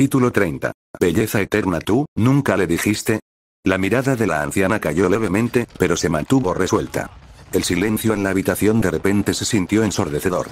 Capítulo 30. Belleza eterna tú, nunca le dijiste. La mirada de la anciana cayó levemente, pero se mantuvo resuelta. El silencio en la habitación de repente se sintió ensordecedor.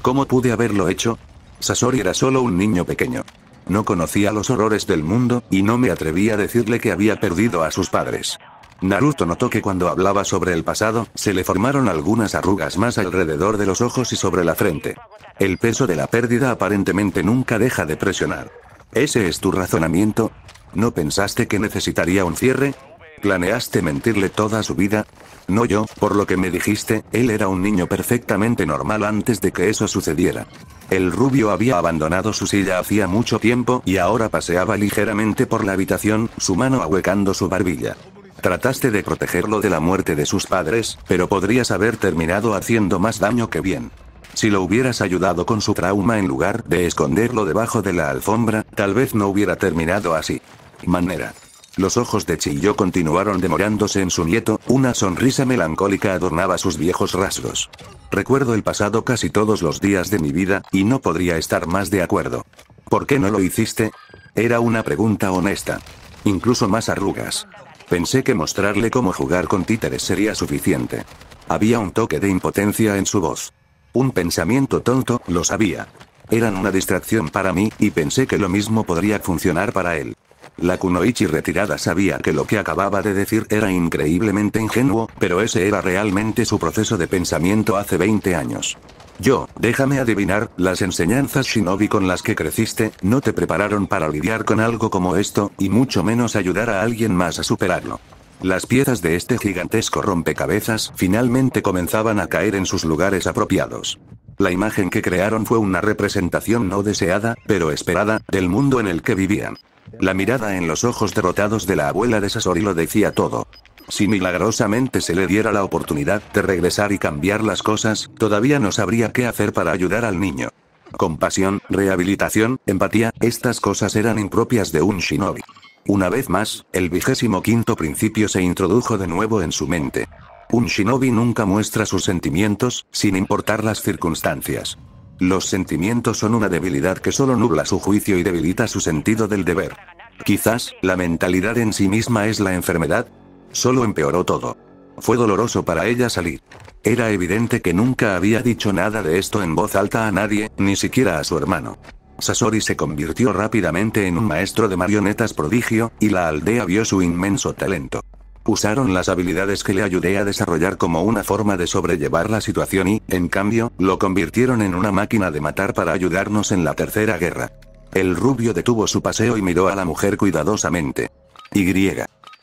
¿Cómo pude haberlo hecho? Sasori era solo un niño pequeño. No conocía los horrores del mundo, y no me atreví a decirle que había perdido a sus padres. Naruto notó que cuando hablaba sobre el pasado, se le formaron algunas arrugas más alrededor de los ojos y sobre la frente. El peso de la pérdida aparentemente nunca deja de presionar. ¿Ese es tu razonamiento? ¿No pensaste que necesitaría un cierre? ¿Planeaste mentirle toda su vida? No yo, por lo que me dijiste, él era un niño perfectamente normal antes de que eso sucediera. El rubio había abandonado su silla hacía mucho tiempo y ahora paseaba ligeramente por la habitación, su mano ahuecando su barbilla. Trataste de protegerlo de la muerte de sus padres, pero podrías haber terminado haciendo más daño que bien. Si lo hubieras ayudado con su trauma en lugar de esconderlo debajo de la alfombra, tal vez no hubiera terminado así. Manera. Los ojos de Chillo continuaron demorándose en su nieto, una sonrisa melancólica adornaba sus viejos rasgos. Recuerdo el pasado casi todos los días de mi vida, y no podría estar más de acuerdo. ¿Por qué no lo hiciste? Era una pregunta honesta. Incluso más arrugas. Pensé que mostrarle cómo jugar con títeres sería suficiente. Había un toque de impotencia en su voz. Un pensamiento tonto, lo sabía. Eran una distracción para mí, y pensé que lo mismo podría funcionar para él. La Kunoichi retirada sabía que lo que acababa de decir era increíblemente ingenuo, pero ese era realmente su proceso de pensamiento hace 20 años. Yo, déjame adivinar, las enseñanzas shinobi con las que creciste, no te prepararon para lidiar con algo como esto, y mucho menos ayudar a alguien más a superarlo. Las piezas de este gigantesco rompecabezas finalmente comenzaban a caer en sus lugares apropiados. La imagen que crearon fue una representación no deseada, pero esperada, del mundo en el que vivían. La mirada en los ojos derrotados de la abuela de Sasori lo decía todo. Si milagrosamente se le diera la oportunidad de regresar y cambiar las cosas, todavía no sabría qué hacer para ayudar al niño. Compasión, rehabilitación, empatía, estas cosas eran impropias de un shinobi. Una vez más, el vigésimo quinto principio se introdujo de nuevo en su mente. Un shinobi nunca muestra sus sentimientos, sin importar las circunstancias. Los sentimientos son una debilidad que solo nubla su juicio y debilita su sentido del deber. Quizás, la mentalidad en sí misma es la enfermedad. Solo empeoró todo. Fue doloroso para ella salir. Era evidente que nunca había dicho nada de esto en voz alta a nadie, ni siquiera a su hermano. Sasori se convirtió rápidamente en un maestro de marionetas prodigio, y la aldea vio su inmenso talento. Usaron las habilidades que le ayudé a desarrollar como una forma de sobrellevar la situación y, en cambio, lo convirtieron en una máquina de matar para ayudarnos en la tercera guerra. El rubio detuvo su paseo y miró a la mujer cuidadosamente. Y.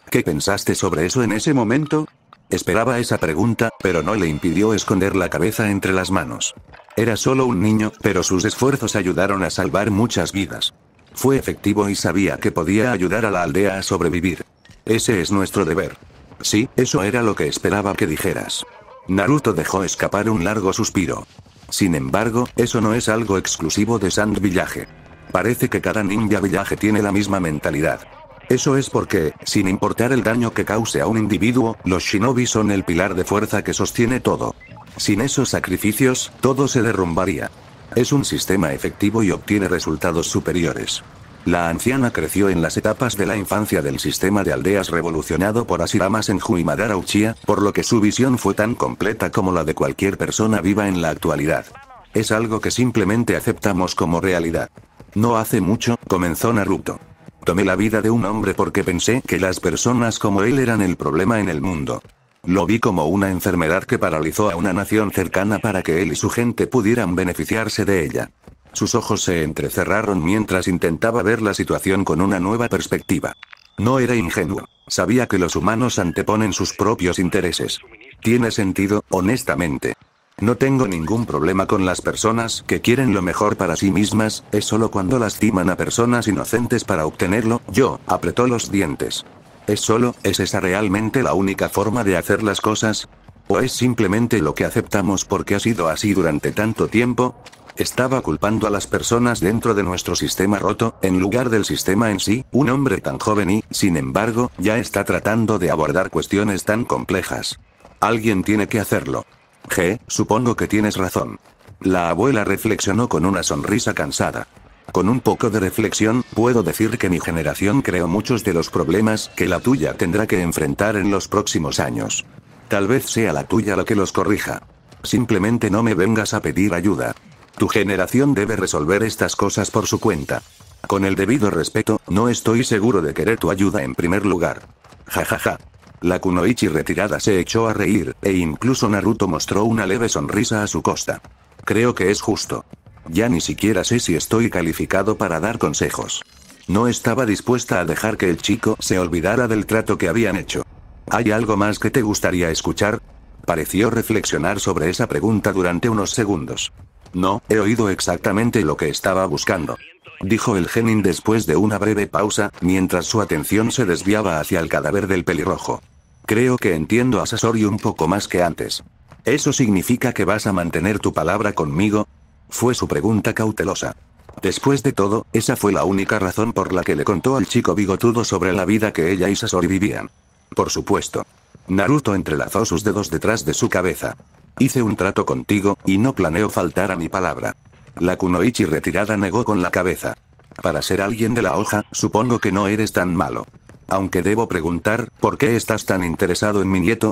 ¿Qué pensaste sobre eso en ese momento? Esperaba esa pregunta, pero no le impidió esconder la cabeza entre las manos. Era solo un niño, pero sus esfuerzos ayudaron a salvar muchas vidas. Fue efectivo y sabía que podía ayudar a la aldea a sobrevivir. Ese es nuestro deber. Sí, eso era lo que esperaba que dijeras. Naruto dejó escapar un largo suspiro. Sin embargo, eso no es algo exclusivo de Sand Village. Parece que cada ninja village tiene la misma mentalidad. Eso es porque, sin importar el daño que cause a un individuo, los shinobi son el pilar de fuerza que sostiene todo. Sin esos sacrificios, todo se derrumbaría. Es un sistema efectivo y obtiene resultados superiores. La anciana creció en las etapas de la infancia del sistema de aldeas revolucionado por Asiramas en Madara Uchiha, por lo que su visión fue tan completa como la de cualquier persona viva en la actualidad. Es algo que simplemente aceptamos como realidad. No hace mucho, comenzó Naruto. Tomé la vida de un hombre porque pensé que las personas como él eran el problema en el mundo. Lo vi como una enfermedad que paralizó a una nación cercana para que él y su gente pudieran beneficiarse de ella. Sus ojos se entrecerraron mientras intentaba ver la situación con una nueva perspectiva. No era ingenuo. Sabía que los humanos anteponen sus propios intereses. Tiene sentido, honestamente. No tengo ningún problema con las personas que quieren lo mejor para sí mismas, es solo cuando lastiman a personas inocentes para obtenerlo, yo, apretó los dientes. ¿Es solo, es esa realmente la única forma de hacer las cosas? ¿O es simplemente lo que aceptamos porque ha sido así durante tanto tiempo? Estaba culpando a las personas dentro de nuestro sistema roto, en lugar del sistema en sí, un hombre tan joven y, sin embargo, ya está tratando de abordar cuestiones tan complejas. Alguien tiene que hacerlo. G, supongo que tienes razón. La abuela reflexionó con una sonrisa cansada. Con un poco de reflexión, puedo decir que mi generación creó muchos de los problemas que la tuya tendrá que enfrentar en los próximos años. Tal vez sea la tuya la que los corrija. Simplemente no me vengas a pedir ayuda. Tu generación debe resolver estas cosas por su cuenta. Con el debido respeto, no estoy seguro de querer tu ayuda en primer lugar. Ja ja ja. La Kunoichi retirada se echó a reír, e incluso Naruto mostró una leve sonrisa a su costa. Creo que es justo. Ya ni siquiera sé si estoy calificado para dar consejos. No estaba dispuesta a dejar que el chico se olvidara del trato que habían hecho. ¿Hay algo más que te gustaría escuchar? Pareció reflexionar sobre esa pregunta durante unos segundos. No, he oído exactamente lo que estaba buscando. Dijo el genin después de una breve pausa, mientras su atención se desviaba hacia el cadáver del pelirrojo. Creo que entiendo a Sasori un poco más que antes. ¿Eso significa que vas a mantener tu palabra conmigo? Fue su pregunta cautelosa. Después de todo, esa fue la única razón por la que le contó al chico bigotudo sobre la vida que ella y Sasori vivían. Por supuesto. Naruto entrelazó sus dedos detrás de su cabeza. Hice un trato contigo, y no planeo faltar a mi palabra. La Kunoichi retirada negó con la cabeza. Para ser alguien de la hoja, supongo que no eres tan malo. Aunque debo preguntar, ¿por qué estás tan interesado en mi nieto?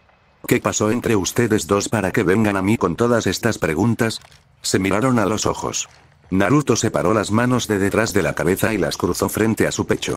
¿Qué pasó entre ustedes dos para que vengan a mí con todas estas preguntas? Se miraron a los ojos. Naruto separó las manos de detrás de la cabeza y las cruzó frente a su pecho.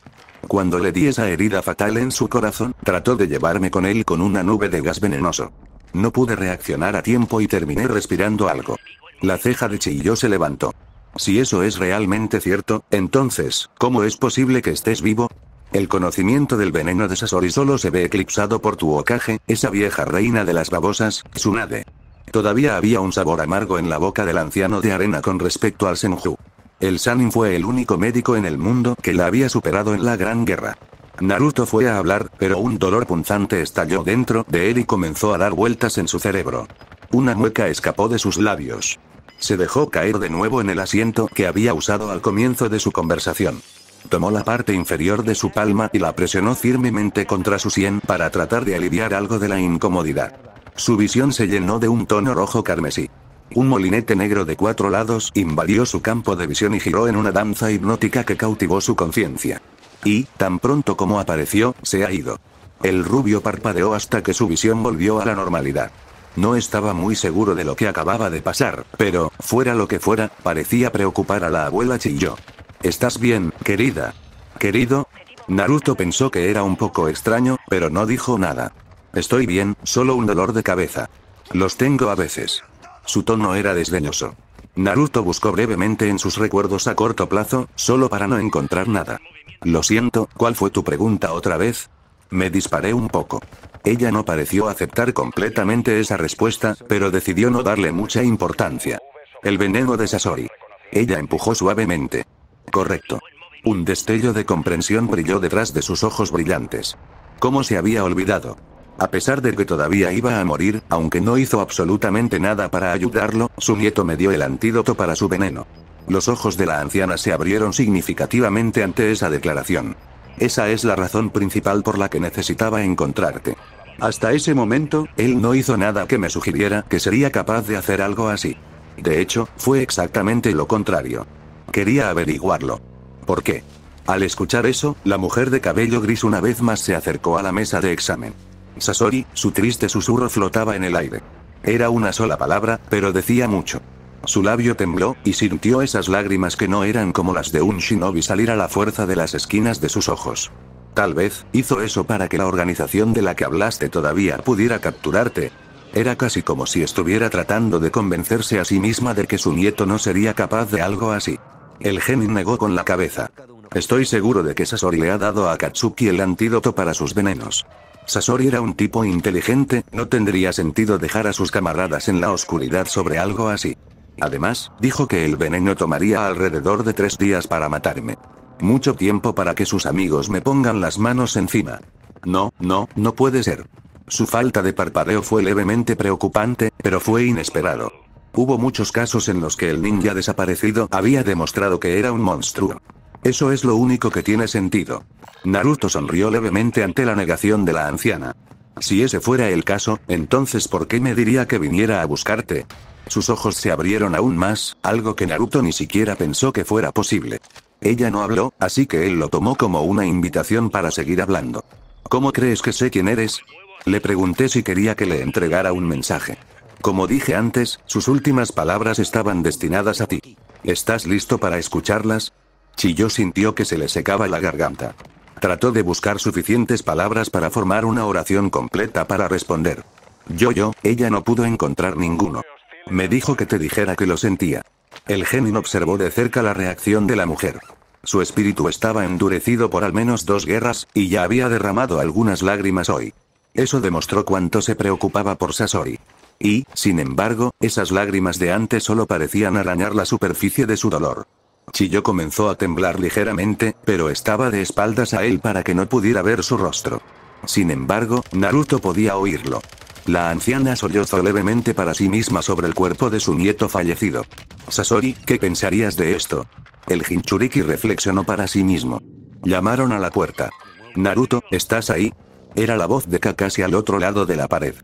Cuando le di esa herida fatal en su corazón, trató de llevarme con él con una nube de gas venenoso. No pude reaccionar a tiempo y terminé respirando algo. La ceja de Chiyo se levantó. Si eso es realmente cierto, entonces, ¿cómo es posible que estés vivo? El conocimiento del veneno de Sasori solo se ve eclipsado por tu ocaje, esa vieja reina de las babosas, Tsunade. Todavía había un sabor amargo en la boca del anciano de arena con respecto al Senju. El Sanin fue el único médico en el mundo que la había superado en la Gran Guerra. Naruto fue a hablar, pero un dolor punzante estalló dentro de él y comenzó a dar vueltas en su cerebro. Una mueca escapó de sus labios. Se dejó caer de nuevo en el asiento que había usado al comienzo de su conversación. Tomó la parte inferior de su palma y la presionó firmemente contra su sien para tratar de aliviar algo de la incomodidad. Su visión se llenó de un tono rojo carmesí. Un molinete negro de cuatro lados invadió su campo de visión y giró en una danza hipnótica que cautivó su conciencia. Y, tan pronto como apareció, se ha ido. El rubio parpadeó hasta que su visión volvió a la normalidad. No estaba muy seguro de lo que acababa de pasar, pero, fuera lo que fuera, parecía preocupar a la abuela Chilló. ¿Estás bien, querida? ¿Querido? Naruto pensó que era un poco extraño, pero no dijo nada. Estoy bien, solo un dolor de cabeza. Los tengo a veces. Su tono era desdeñoso. Naruto buscó brevemente en sus recuerdos a corto plazo, solo para no encontrar nada. Lo siento, ¿cuál fue tu pregunta otra vez? Me disparé un poco. Ella no pareció aceptar completamente esa respuesta, pero decidió no darle mucha importancia. El veneno de Sasori. Ella empujó suavemente. Correcto. Un destello de comprensión brilló detrás de sus ojos brillantes. ¿Cómo se había olvidado? A pesar de que todavía iba a morir, aunque no hizo absolutamente nada para ayudarlo, su nieto me dio el antídoto para su veneno. Los ojos de la anciana se abrieron significativamente ante esa declaración. Esa es la razón principal por la que necesitaba encontrarte. Hasta ese momento, él no hizo nada que me sugiriera que sería capaz de hacer algo así. De hecho, fue exactamente lo contrario. Quería averiguarlo. ¿Por qué? Al escuchar eso, la mujer de cabello gris una vez más se acercó a la mesa de examen. Sasori, su triste susurro flotaba en el aire. Era una sola palabra, pero decía mucho. Su labio tembló, y sintió esas lágrimas que no eran como las de un shinobi salir a la fuerza de las esquinas de sus ojos. Tal vez, hizo eso para que la organización de la que hablaste todavía pudiera capturarte. Era casi como si estuviera tratando de convencerse a sí misma de que su nieto no sería capaz de algo así. El genin negó con la cabeza. Estoy seguro de que Sasori le ha dado a Katsuki el antídoto para sus venenos. Sasori era un tipo inteligente, no tendría sentido dejar a sus camaradas en la oscuridad sobre algo así. Además, dijo que el veneno tomaría alrededor de tres días para matarme. Mucho tiempo para que sus amigos me pongan las manos encima. No, no, no puede ser. Su falta de parpadeo fue levemente preocupante, pero fue inesperado. Hubo muchos casos en los que el ninja desaparecido había demostrado que era un monstruo. Eso es lo único que tiene sentido. Naruto sonrió levemente ante la negación de la anciana. Si ese fuera el caso, entonces ¿por qué me diría que viniera a buscarte? Sus ojos se abrieron aún más, algo que Naruto ni siquiera pensó que fuera posible. Ella no habló, así que él lo tomó como una invitación para seguir hablando. ¿Cómo crees que sé quién eres? Le pregunté si quería que le entregara un mensaje. Como dije antes, sus últimas palabras estaban destinadas a ti. ¿Estás listo para escucharlas? Chiyo sintió que se le secaba la garganta. Trató de buscar suficientes palabras para formar una oración completa para responder. Yo yo, ella no pudo encontrar ninguno. Me dijo que te dijera que lo sentía. El genin observó de cerca la reacción de la mujer. Su espíritu estaba endurecido por al menos dos guerras, y ya había derramado algunas lágrimas hoy. Eso demostró cuánto se preocupaba por Sasori. Y, sin embargo, esas lágrimas de antes solo parecían arañar la superficie de su dolor. Chiyo comenzó a temblar ligeramente, pero estaba de espaldas a él para que no pudiera ver su rostro. Sin embargo, Naruto podía oírlo. La anciana sollozó levemente para sí misma sobre el cuerpo de su nieto fallecido. Sasori, ¿qué pensarías de esto? El Hinchuriki reflexionó para sí mismo. Llamaron a la puerta. Naruto, ¿estás ahí? Era la voz de Kakashi al otro lado de la pared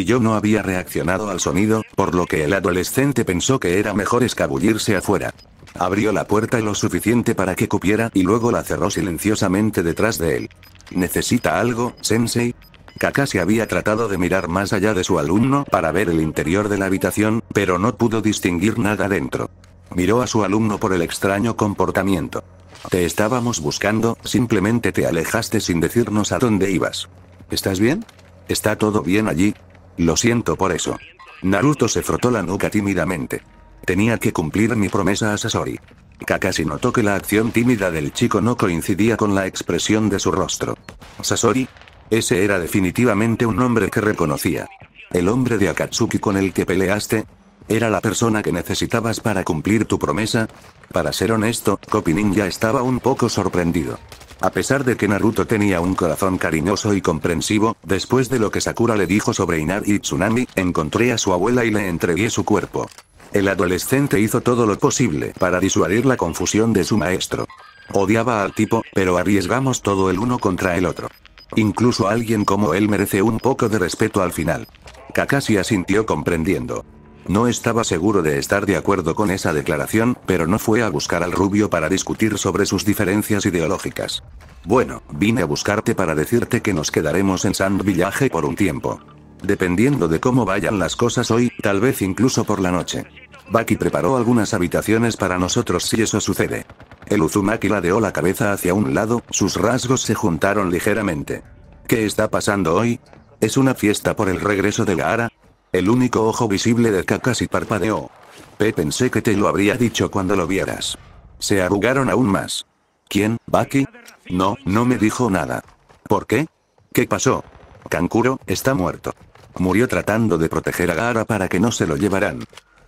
yo no había reaccionado al sonido, por lo que el adolescente pensó que era mejor escabullirse afuera. Abrió la puerta lo suficiente para que cupiera y luego la cerró silenciosamente detrás de él. ¿Necesita algo, Sensei? Kakashi había tratado de mirar más allá de su alumno para ver el interior de la habitación, pero no pudo distinguir nada dentro. Miró a su alumno por el extraño comportamiento. Te estábamos buscando, simplemente te alejaste sin decirnos a dónde ibas. ¿Estás bien? ¿Está todo bien allí? Lo siento por eso. Naruto se frotó la nuca tímidamente. Tenía que cumplir mi promesa a Sasori. Kakashi notó que la acción tímida del chico no coincidía con la expresión de su rostro. Sasori. Ese era definitivamente un hombre que reconocía. El hombre de Akatsuki con el que peleaste, era la persona que necesitabas para cumplir tu promesa. Para ser honesto, Kopinin ya estaba un poco sorprendido. A pesar de que Naruto tenía un corazón cariñoso y comprensivo, después de lo que Sakura le dijo sobre Inari y Tsunami, encontré a su abuela y le entregué su cuerpo. El adolescente hizo todo lo posible para disuadir la confusión de su maestro. Odiaba al tipo, pero arriesgamos todo el uno contra el otro. Incluso alguien como él merece un poco de respeto al final. Kakashi asintió comprendiendo. No estaba seguro de estar de acuerdo con esa declaración, pero no fue a buscar al rubio para discutir sobre sus diferencias ideológicas. Bueno, vine a buscarte para decirte que nos quedaremos en Sand Village por un tiempo. Dependiendo de cómo vayan las cosas hoy, tal vez incluso por la noche. Baki preparó algunas habitaciones para nosotros si eso sucede. El Uzumaki ladeó la cabeza hacia un lado, sus rasgos se juntaron ligeramente. ¿Qué está pasando hoy? ¿Es una fiesta por el regreso de Gaara? El único ojo visible de Kakashi parpadeó. Pe pensé que te lo habría dicho cuando lo vieras. Se arrugaron aún más. ¿Quién, Baki? No, no me dijo nada. ¿Por qué? ¿Qué pasó? Kankuro, está muerto. Murió tratando de proteger a Gaara para que no se lo llevaran.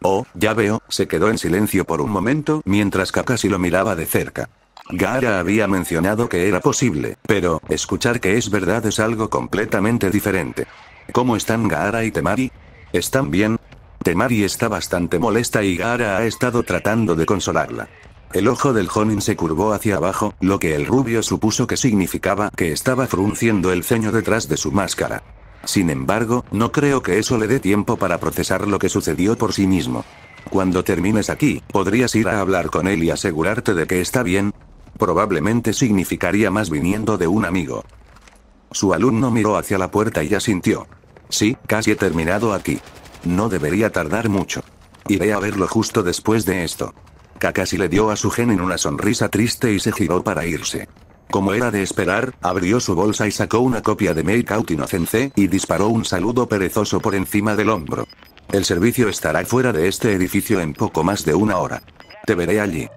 Oh, ya veo, se quedó en silencio por un momento mientras Kakashi lo miraba de cerca. Gaara había mencionado que era posible, pero escuchar que es verdad es algo completamente diferente. ¿Cómo están Gaara y Temari? ¿Están bien? Temari está bastante molesta y Gara ha estado tratando de consolarla. El ojo del Jonin se curvó hacia abajo, lo que el rubio supuso que significaba que estaba frunciendo el ceño detrás de su máscara. Sin embargo, no creo que eso le dé tiempo para procesar lo que sucedió por sí mismo. Cuando termines aquí, podrías ir a hablar con él y asegurarte de que está bien. Probablemente significaría más viniendo de un amigo. Su alumno miró hacia la puerta y asintió. Sí, casi he terminado aquí. No debería tardar mucho. Iré a verlo justo después de esto. Kakashi le dio a su gen en una sonrisa triste y se giró para irse. Como era de esperar, abrió su bolsa y sacó una copia de Make Out Innocence y disparó un saludo perezoso por encima del hombro. El servicio estará fuera de este edificio en poco más de una hora. Te veré allí.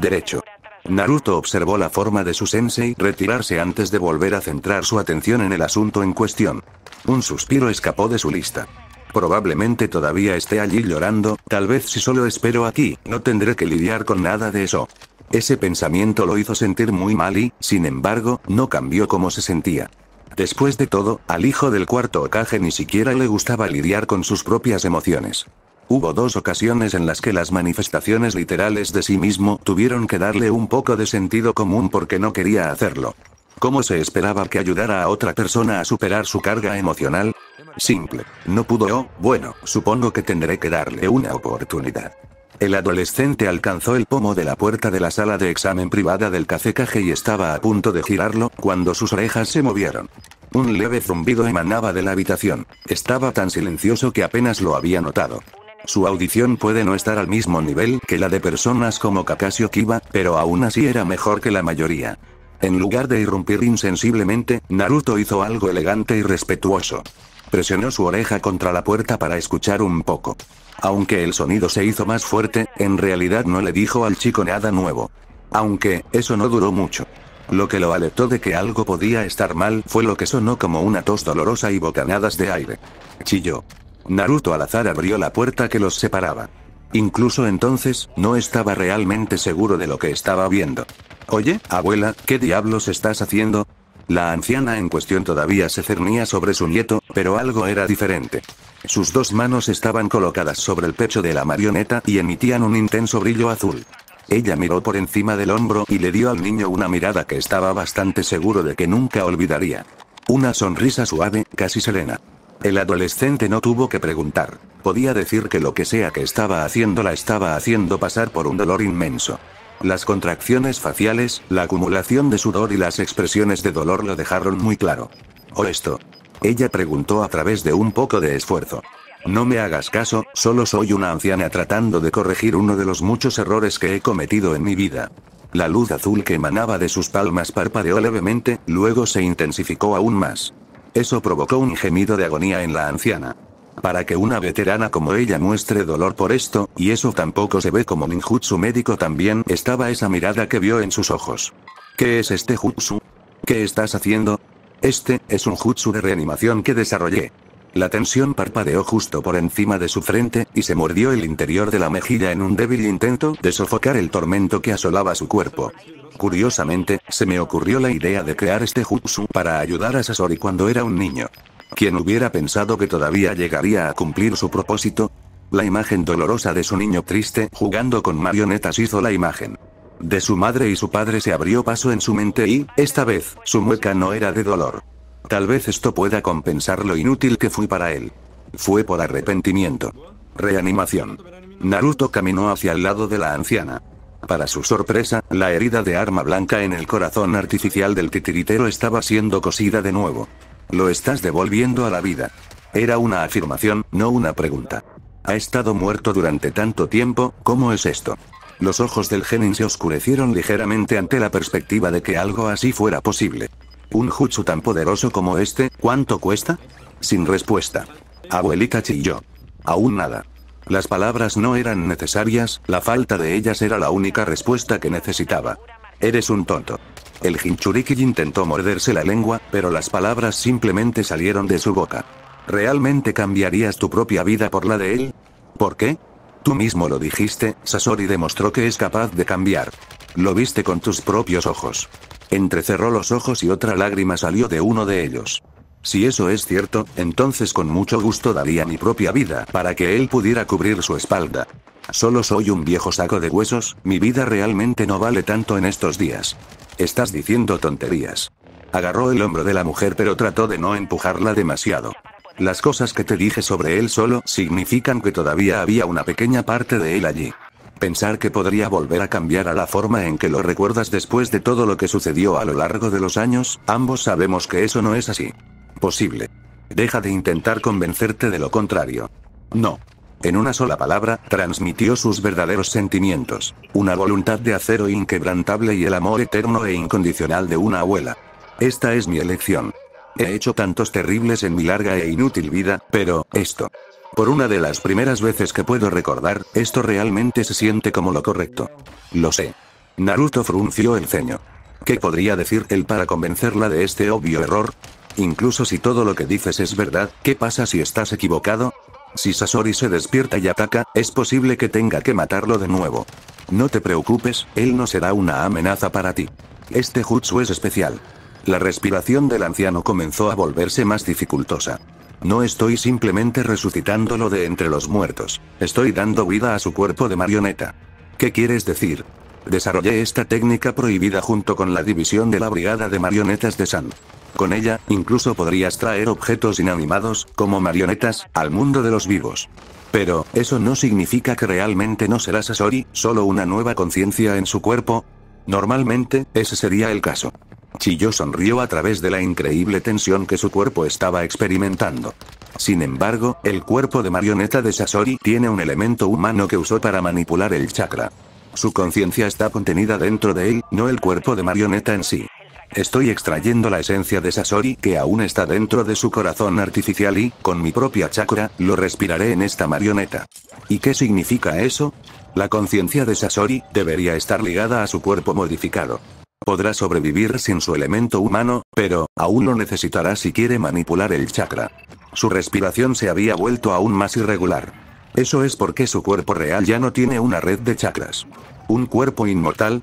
Derecho. Naruto observó la forma de su sensei retirarse antes de volver a centrar su atención en el asunto en cuestión. Un suspiro escapó de su lista. Probablemente todavía esté allí llorando, tal vez si solo espero aquí, no tendré que lidiar con nada de eso. Ese pensamiento lo hizo sentir muy mal y, sin embargo, no cambió cómo se sentía. Después de todo, al hijo del cuarto Okage ni siquiera le gustaba lidiar con sus propias emociones. Hubo dos ocasiones en las que las manifestaciones literales de sí mismo tuvieron que darle un poco de sentido común porque no quería hacerlo. ¿Cómo se esperaba que ayudara a otra persona a superar su carga emocional? Simple. No pudo oh, bueno, supongo que tendré que darle una oportunidad. El adolescente alcanzó el pomo de la puerta de la sala de examen privada del cacecaje y estaba a punto de girarlo, cuando sus orejas se movieron. Un leve zumbido emanaba de la habitación. Estaba tan silencioso que apenas lo había notado. Su audición puede no estar al mismo nivel que la de personas como Kakashi Kiba, pero aún así era mejor que la mayoría. En lugar de irrumpir insensiblemente, Naruto hizo algo elegante y respetuoso. Presionó su oreja contra la puerta para escuchar un poco. Aunque el sonido se hizo más fuerte, en realidad no le dijo al chico nada nuevo. Aunque, eso no duró mucho. Lo que lo alertó de que algo podía estar mal fue lo que sonó como una tos dolorosa y bocanadas de aire. Chilló. Naruto al azar abrió la puerta que los separaba. Incluso entonces, no estaba realmente seguro de lo que estaba viendo. Oye, abuela, ¿qué diablos estás haciendo? La anciana en cuestión todavía se cernía sobre su nieto, pero algo era diferente. Sus dos manos estaban colocadas sobre el pecho de la marioneta y emitían un intenso brillo azul. Ella miró por encima del hombro y le dio al niño una mirada que estaba bastante seguro de que nunca olvidaría. Una sonrisa suave, casi serena. El adolescente no tuvo que preguntar. Podía decir que lo que sea que estaba haciendo la estaba haciendo pasar por un dolor inmenso. Las contracciones faciales, la acumulación de sudor y las expresiones de dolor lo dejaron muy claro. ¿O esto? Ella preguntó a través de un poco de esfuerzo. No me hagas caso, solo soy una anciana tratando de corregir uno de los muchos errores que he cometido en mi vida. La luz azul que emanaba de sus palmas parpadeó levemente, luego se intensificó aún más. Eso provocó un gemido de agonía en la anciana. Para que una veterana como ella muestre dolor por esto, y eso tampoco se ve como ninjutsu médico también estaba esa mirada que vio en sus ojos. ¿Qué es este jutsu? ¿Qué estás haciendo? Este, es un jutsu de reanimación que desarrollé. La tensión parpadeó justo por encima de su frente, y se mordió el interior de la mejilla en un débil intento de sofocar el tormento que asolaba su cuerpo. Curiosamente, se me ocurrió la idea de crear este jutsu para ayudar a Sasori cuando era un niño. ¿Quién hubiera pensado que todavía llegaría a cumplir su propósito? La imagen dolorosa de su niño triste jugando con marionetas hizo la imagen de su madre y su padre se abrió paso en su mente y, esta vez, su mueca no era de dolor. Tal vez esto pueda compensar lo inútil que fui para él. Fue por arrepentimiento. Reanimación. Naruto caminó hacia el lado de la anciana. Para su sorpresa, la herida de arma blanca en el corazón artificial del titiritero estaba siendo cosida de nuevo. Lo estás devolviendo a la vida. Era una afirmación, no una pregunta. Ha estado muerto durante tanto tiempo, ¿cómo es esto? Los ojos del genin se oscurecieron ligeramente ante la perspectiva de que algo así fuera posible. ¿Un jutsu tan poderoso como este, cuánto cuesta? Sin respuesta. Abuelita chilló. Aún nada. Las palabras no eran necesarias, la falta de ellas era la única respuesta que necesitaba. Eres un tonto. El Hinchuriki intentó morderse la lengua, pero las palabras simplemente salieron de su boca. ¿Realmente cambiarías tu propia vida por la de él? ¿Por qué? Tú mismo lo dijiste, Sasori demostró que es capaz de cambiar. Lo viste con tus propios ojos. Entrecerró los ojos y otra lágrima salió de uno de ellos. Si eso es cierto, entonces con mucho gusto daría mi propia vida para que él pudiera cubrir su espalda. Solo soy un viejo saco de huesos, mi vida realmente no vale tanto en estos días. Estás diciendo tonterías. Agarró el hombro de la mujer pero trató de no empujarla demasiado. Las cosas que te dije sobre él solo significan que todavía había una pequeña parte de él allí pensar que podría volver a cambiar a la forma en que lo recuerdas después de todo lo que sucedió a lo largo de los años, ambos sabemos que eso no es así. Posible. Deja de intentar convencerte de lo contrario. No. En una sola palabra, transmitió sus verdaderos sentimientos, una voluntad de acero inquebrantable y el amor eterno e incondicional de una abuela. Esta es mi elección. He hecho tantos terribles en mi larga e inútil vida, pero, esto. Por una de las primeras veces que puedo recordar, esto realmente se siente como lo correcto. Lo sé. Naruto frunció el ceño. ¿Qué podría decir él para convencerla de este obvio error? Incluso si todo lo que dices es verdad, ¿qué pasa si estás equivocado? Si Sasori se despierta y ataca, es posible que tenga que matarlo de nuevo. No te preocupes, él no será una amenaza para ti. Este jutsu es especial. La respiración del anciano comenzó a volverse más dificultosa. No estoy simplemente resucitándolo de entre los muertos, estoy dando vida a su cuerpo de marioneta. ¿Qué quieres decir? Desarrollé esta técnica prohibida junto con la división de la Brigada de Marionetas de San. Con ella, incluso podrías traer objetos inanimados, como marionetas, al mundo de los vivos. Pero, ¿eso no significa que realmente no serás Asori, solo una nueva conciencia en su cuerpo? Normalmente, ese sería el caso. Chiyo sonrió a través de la increíble tensión que su cuerpo estaba experimentando. Sin embargo, el cuerpo de marioneta de Sasori tiene un elemento humano que usó para manipular el chakra. Su conciencia está contenida dentro de él, no el cuerpo de marioneta en sí. Estoy extrayendo la esencia de Sasori que aún está dentro de su corazón artificial y, con mi propia chakra, lo respiraré en esta marioneta. ¿Y qué significa eso? La conciencia de Sasori debería estar ligada a su cuerpo modificado. Podrá sobrevivir sin su elemento humano, pero, aún lo necesitará si quiere manipular el chakra. Su respiración se había vuelto aún más irregular. Eso es porque su cuerpo real ya no tiene una red de chakras. Un cuerpo inmortal,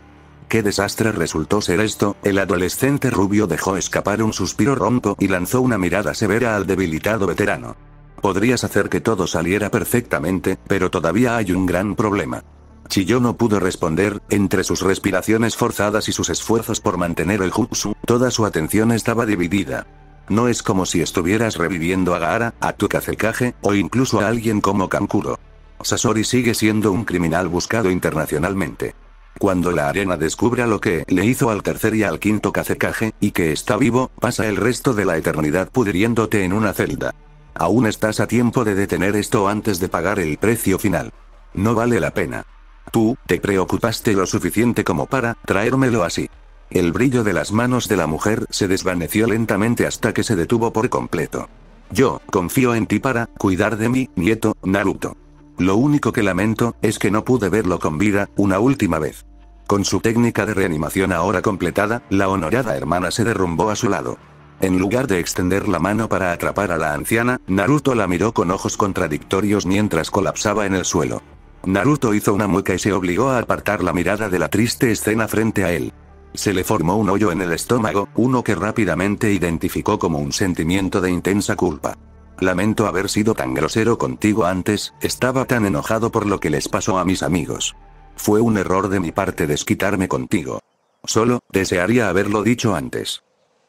qué desastre resultó ser esto, el adolescente rubio dejó escapar un suspiro ronco y lanzó una mirada severa al debilitado veterano. Podrías hacer que todo saliera perfectamente, pero todavía hay un gran problema. Chiyo no pudo responder, entre sus respiraciones forzadas y sus esfuerzos por mantener el jutsu, toda su atención estaba dividida. No es como si estuvieras reviviendo a Gaara, a tu cacecaje o incluso a alguien como Kankuro. Sasori sigue siendo un criminal buscado internacionalmente. Cuando la arena descubra lo que le hizo al tercer y al quinto Kazekage, y que está vivo, pasa el resto de la eternidad pudriéndote en una celda. Aún estás a tiempo de detener esto antes de pagar el precio final. No vale la pena. Tú, te preocupaste lo suficiente como para traérmelo así. El brillo de las manos de la mujer se desvaneció lentamente hasta que se detuvo por completo. Yo, confío en ti para cuidar de mi nieto, Naruto. Lo único que lamento, es que no pude verlo con vida, una última vez. Con su técnica de reanimación ahora completada, la honorada hermana se derrumbó a su lado. En lugar de extender la mano para atrapar a la anciana, Naruto la miró con ojos contradictorios mientras colapsaba en el suelo. Naruto hizo una mueca y se obligó a apartar la mirada de la triste escena frente a él. Se le formó un hoyo en el estómago, uno que rápidamente identificó como un sentimiento de intensa culpa. Lamento haber sido tan grosero contigo antes, estaba tan enojado por lo que les pasó a mis amigos. Fue un error de mi parte desquitarme contigo. Solo, desearía haberlo dicho antes.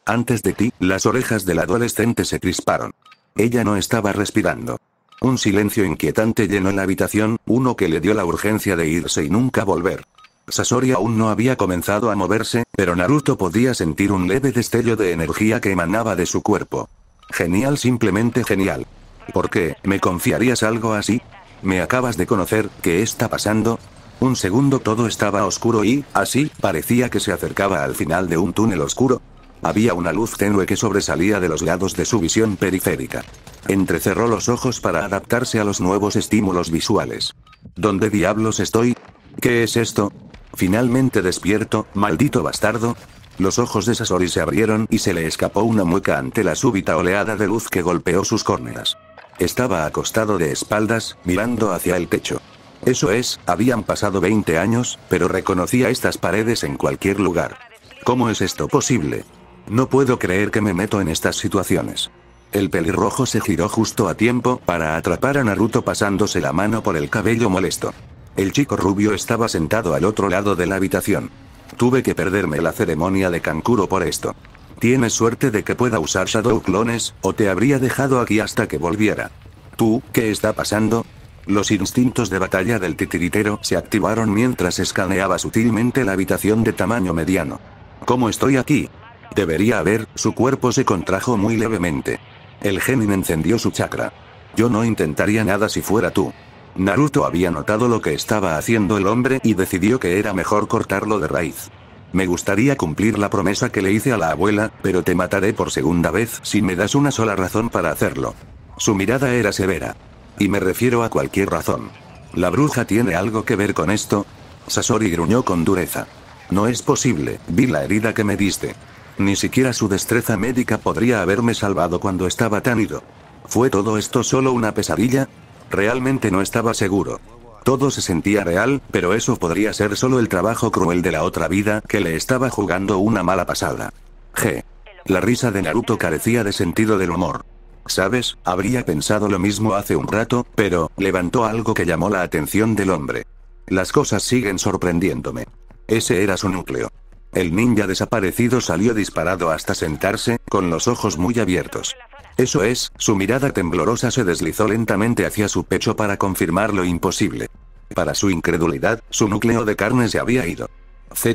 Antes de ti, las orejas del adolescente se crisparon. Ella no estaba respirando. Un silencio inquietante llenó la habitación, uno que le dio la urgencia de irse y nunca volver. Sasori aún no había comenzado a moverse, pero Naruto podía sentir un leve destello de energía que emanaba de su cuerpo. Genial, simplemente genial. ¿Por qué, me confiarías algo así? ¿Me acabas de conocer? ¿Qué está pasando? Un segundo todo estaba oscuro y, así, parecía que se acercaba al final de un túnel oscuro, había una luz tenue que sobresalía de los lados de su visión periférica. Entrecerró los ojos para adaptarse a los nuevos estímulos visuales. ¿Dónde diablos estoy? ¿Qué es esto? Finalmente despierto, maldito bastardo. Los ojos de Sasori se abrieron y se le escapó una mueca ante la súbita oleada de luz que golpeó sus córneas. Estaba acostado de espaldas, mirando hacia el techo. Eso es, habían pasado 20 años, pero reconocía estas paredes en cualquier lugar. ¿Cómo es esto posible? No puedo creer que me meto en estas situaciones. El pelirrojo se giró justo a tiempo para atrapar a Naruto pasándose la mano por el cabello molesto. El chico rubio estaba sentado al otro lado de la habitación. Tuve que perderme la ceremonia de Kankuro por esto. Tienes suerte de que pueda usar Shadow clones, o te habría dejado aquí hasta que volviera. ¿Tú, qué está pasando? Los instintos de batalla del titiritero se activaron mientras escaneaba sutilmente la habitación de tamaño mediano. ¿Cómo estoy aquí? Debería haber, su cuerpo se contrajo muy levemente. El genin encendió su chakra. Yo no intentaría nada si fuera tú. Naruto había notado lo que estaba haciendo el hombre y decidió que era mejor cortarlo de raíz. Me gustaría cumplir la promesa que le hice a la abuela, pero te mataré por segunda vez si me das una sola razón para hacerlo. Su mirada era severa. Y me refiero a cualquier razón. ¿La bruja tiene algo que ver con esto? Sasori gruñó con dureza. No es posible, vi la herida que me diste. Ni siquiera su destreza médica podría haberme salvado cuando estaba tan ido. ¿Fue todo esto solo una pesadilla? Realmente no estaba seguro. Todo se sentía real, pero eso podría ser solo el trabajo cruel de la otra vida que le estaba jugando una mala pasada. G. La risa de Naruto carecía de sentido del humor. ¿Sabes? Habría pensado lo mismo hace un rato, pero levantó algo que llamó la atención del hombre. Las cosas siguen sorprendiéndome. Ese era su núcleo. El ninja desaparecido salió disparado hasta sentarse, con los ojos muy abiertos. Eso es, su mirada temblorosa se deslizó lentamente hacia su pecho para confirmar lo imposible. Para su incredulidad, su núcleo de carne se había ido. C.